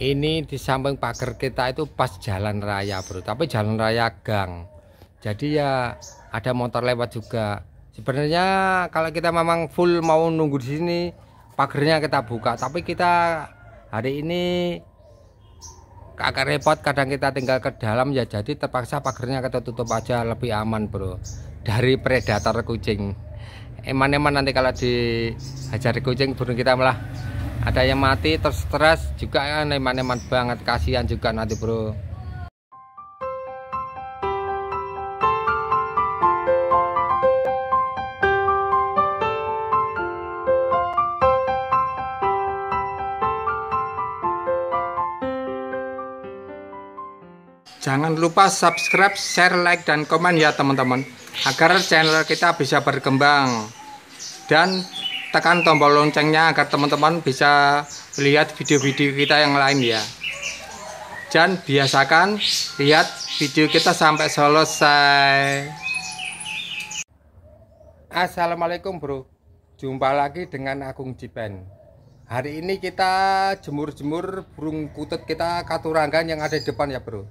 ini di samping pagar kita itu pas jalan raya bro tapi jalan raya gang jadi ya ada motor lewat juga sebenarnya kalau kita memang full mau nunggu di sini pagernya kita buka tapi kita hari ini agak repot kadang kita tinggal ke dalam ya jadi terpaksa pagernya kita tutup aja lebih aman bro dari predator kucing eman-eman nanti kalau dihajar kucing burung kita malah ada yang mati terus stres juga ya neman-neman banget kasihan juga nanti bro Jangan lupa subscribe, share, like, dan komen ya teman-teman Agar channel kita bisa berkembang Dan tekan tombol loncengnya agar teman-teman bisa lihat video-video kita yang lain ya dan biasakan lihat video kita sampai selesai Assalamualaikum bro jumpa lagi dengan Agung Jiban hari ini kita jemur-jemur burung kutut kita katuranggan yang ada di depan ya bro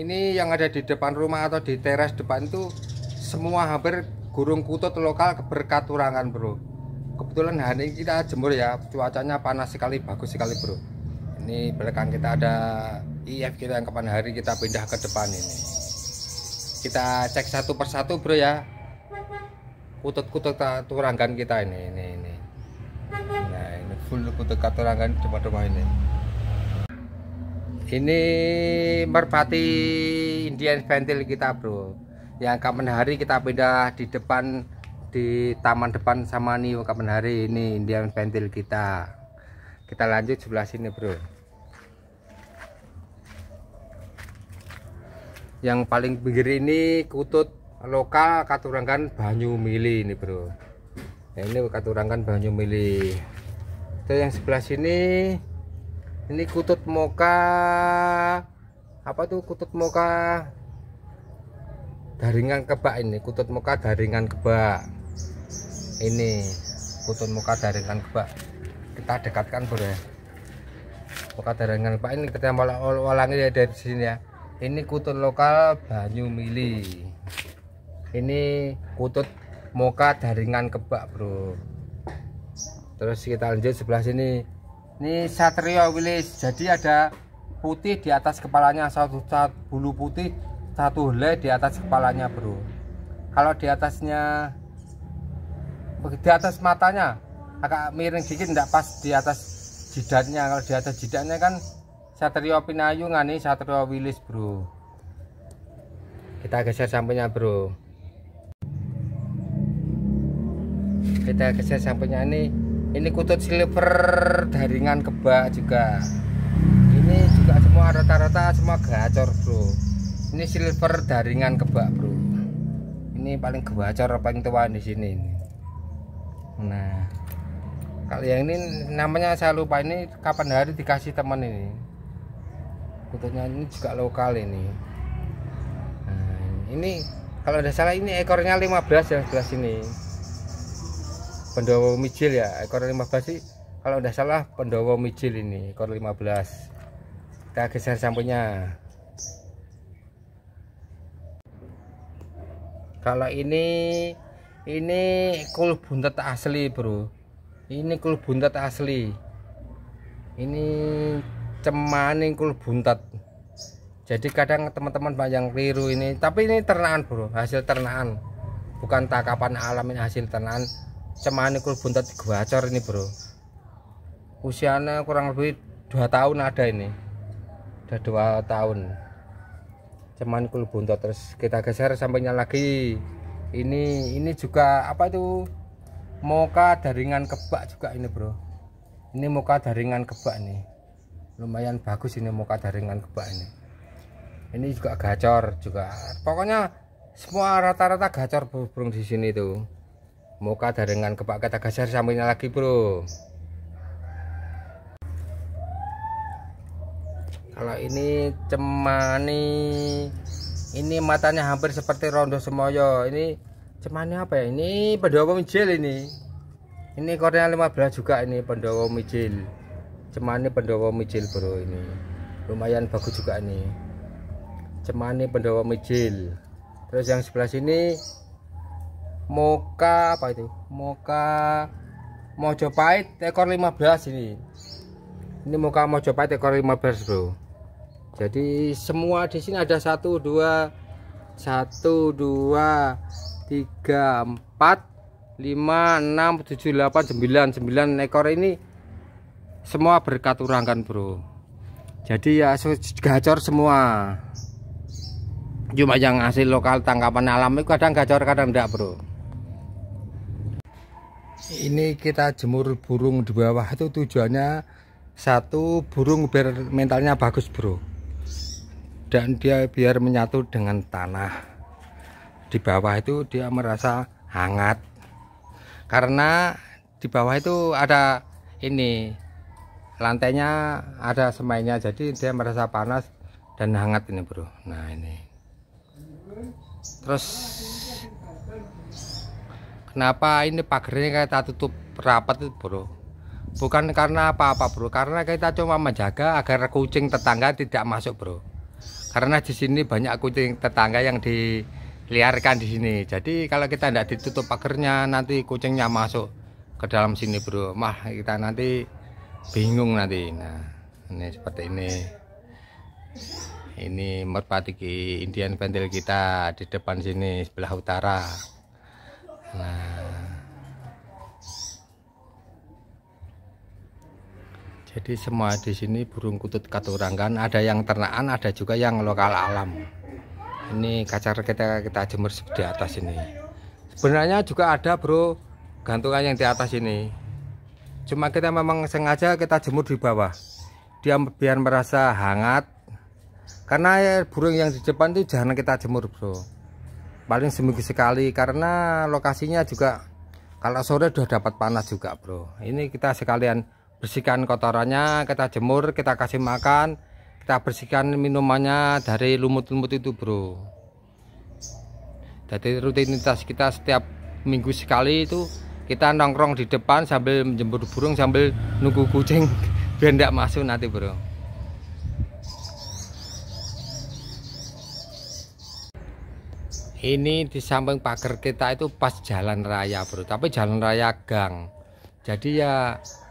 ini yang ada di depan rumah atau di teras depan itu semua hampir burung kutut lokal berkaturangan bro kebetulan hari ini kita jemur ya cuacanya panas sekali bagus sekali bro ini belakang kita ada IF e kita yang kapan hari kita pindah ke depan ini kita cek satu persatu bro ya kutut-kutut turanggan kita ini ini ini nah ini full kutut turanggan cuma rumah ini ini merpati Indian Ventil kita bro yang kapan hari kita pindah di depan di taman depan sama nih hari ini Indian pentil kita kita lanjut sebelah sini bro yang paling pinggir ini kutut lokal katurangkan banyu mili ini bro nah, ini katurangkan banyu mili itu yang sebelah sini ini kutut moka apa tuh kutut moka daringan kebak ini kutut moka daringan kebak ini kutun muka daringan kebak kita dekatkan bro ya muka daringan kebak ini kita ulangi ya dari sini ya ini kutun lokal Banyumili. ini kutut muka daringan kebak bro terus kita lanjut sebelah sini ini satrio wilis jadi ada putih di atas kepalanya satu, satu bulu putih satu helai di atas kepalanya bro kalau di atasnya di atas matanya agak miring dikit tidak pas di atas jidatnya kalau di atas jidatnya kan Satrio Pinayu ngani Satrio Wilis bro kita geser sampingnya bro kita geser sampingnya ini ini kutut silver daringan kebak juga ini juga semua rata-rata semua gacor bro ini silver daringan kebak bro ini paling gacor paling tua di sini ini nah kalau yang ini namanya saya lupa ini kapan hari dikasih teman ini Kutunya ini juga lokal ini nah, ini kalau tidak salah ini ekornya 15 ya sebelah sini pendowo mijil ya ekor 15 sih kalau udah salah pendowo mijil ini ekor 15 kita geser sampunya kalau ini ini kul buntet asli bro ini kul buntet asli ini cemani kul buntet jadi kadang teman-teman banyak keliru ini tapi ini ternaan bro hasil ternaan bukan takapan alam ini hasil ternaan cemani kul buntet gacor ini bro usianya kurang lebih dua tahun ada ini udah dua tahun cemani kul buntet terus kita geser sampainya lagi ini ini juga apa itu moka daringan kebak juga ini bro ini moka daringan kebak nih lumayan bagus ini moka daringan kebak ini ini juga gacor juga pokoknya semua rata-rata gacor bro, di sini tuh moka daringan kebak kata geser sampingnya lagi bro kalau ini cemani ini matanya hampir seperti rondo semoyo ini cemannya apa ya ini pendowo mijil ini ini kornea 15 juga ini pendowo mijil cemani pendowo mijil bro ini lumayan bagus juga ini cemani pendowo mijil terus yang sebelah sini moka apa itu moka mojopahit ekor 15 ini ini moka mojopahit ekor 15 bro jadi semua di sini ada satu dua satu dua tiga empat lima enam tujuh delapan sembilan sembilan ekor ini semua berkat kan bro jadi ya gacor semua cuma yang hasil lokal tangkapan alam itu kadang gacor kadang tidak bro ini kita jemur burung di bawah itu tujuannya satu burung biar mentalnya bagus bro dan dia biar menyatu dengan tanah di bawah itu dia merasa hangat karena di bawah itu ada ini lantainya ada semainya jadi dia merasa panas dan hangat ini bro nah ini terus kenapa ini pagarnya kita tutup rapat itu bro bukan karena apa-apa bro karena kita cuma menjaga agar kucing tetangga tidak masuk bro karena di sini banyak kucing tetangga yang diliarkan di sini jadi kalau kita tidak ditutup pagernya nanti kucingnya masuk ke dalam sini bro mah kita nanti bingung nanti nah ini seperti ini ini merpati Indian Pentil kita di depan sini sebelah utara nah Jadi semua di sini burung kutut katurangan, ada yang ternakan ada juga yang lokal alam. Ini kacar kita kita jemur di atas ini. Sebenarnya juga ada bro gantungan yang di atas ini. Cuma kita memang sengaja kita jemur di bawah. Dia biar merasa hangat. Karena burung yang di depan itu jarang kita jemur bro. Paling seminggu sekali karena lokasinya juga kalau sore sudah dapat panas juga bro. Ini kita sekalian bersihkan kotorannya kita jemur kita kasih makan kita bersihkan minumannya dari lumut-lumut itu bro jadi rutinitas kita setiap minggu sekali itu kita nongkrong di depan sambil menjemur burung sambil nunggu kucing biar masuk nanti bro ini di samping pagar kita itu pas jalan raya bro tapi jalan raya gang jadi ya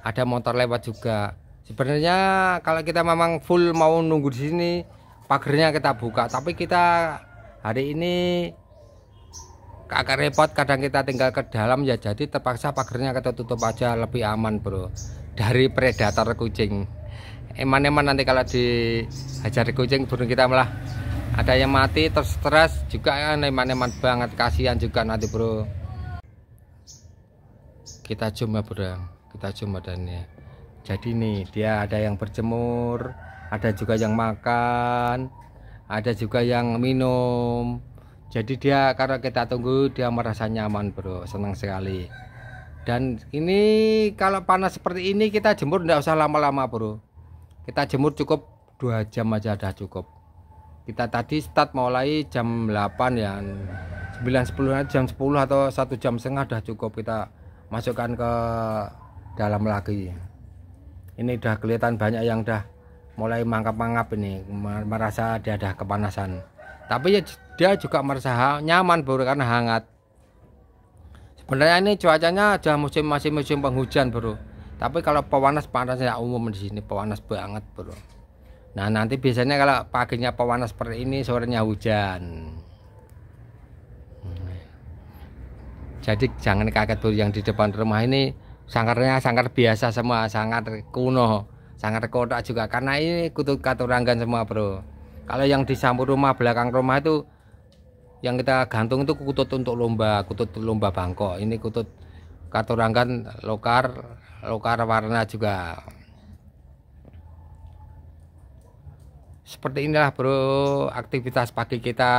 ada motor lewat juga sebenarnya kalau kita memang full mau nunggu di sini pagernya kita buka tapi kita hari ini agak repot kadang kita tinggal ke dalam ya jadi terpaksa pagernya kita tutup aja lebih aman bro dari predator kucing eman-eman nanti kalau dihajar kucing burung kita malah ada yang mati terus stres juga kan. eman-eman banget kasihan juga nanti bro kita cuma ya bro kita zoom badannya jadi nih dia ada yang berjemur ada juga yang makan ada juga yang minum jadi dia karena kita tunggu dia merasa nyaman bro senang sekali dan ini kalau panas seperti ini kita jemur tidak usah lama-lama bro kita jemur cukup dua jam aja dah cukup kita tadi start mulai jam 8 ya 9 10 jam 10 atau satu jam setengah dah cukup kita masukkan ke dalam lagi ini udah kelihatan banyak yang udah mulai mangkap-mangkap ini merasa dia ada kepanasan tapi ya dia juga merasa nyaman bro karena hangat sebenarnya ini cuacanya sudah musim masih musim penghujan bro tapi kalau pewanas panasnya umum di sini pewanas banget bro nah nanti biasanya kalau paginya pewanas seperti ini sorenya hujan hmm. jadi jangan kaget bro yang di depan rumah ini sangkarnya sangkar biasa semua sangkar kuno sangkar kotak juga karena ini kutut katuranggan semua bro kalau yang di samping rumah belakang rumah itu yang kita gantung itu kutut untuk lomba kutut lomba bangkok ini kutut katuranggan lokar lokar warna juga seperti inilah bro aktivitas pagi kita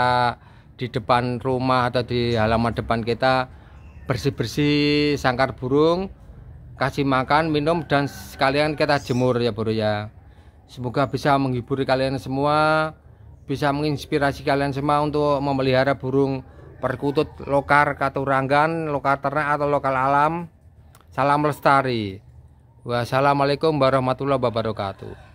di depan rumah atau di halaman depan kita bersih-bersih sangkar burung kasih makan minum dan sekalian kita jemur ya bro ya semoga bisa menghibur kalian semua bisa menginspirasi kalian semua untuk memelihara burung perkutut lokar katuranggan lokar ternak atau lokal alam salam lestari wassalamualaikum warahmatullahi wabarakatuh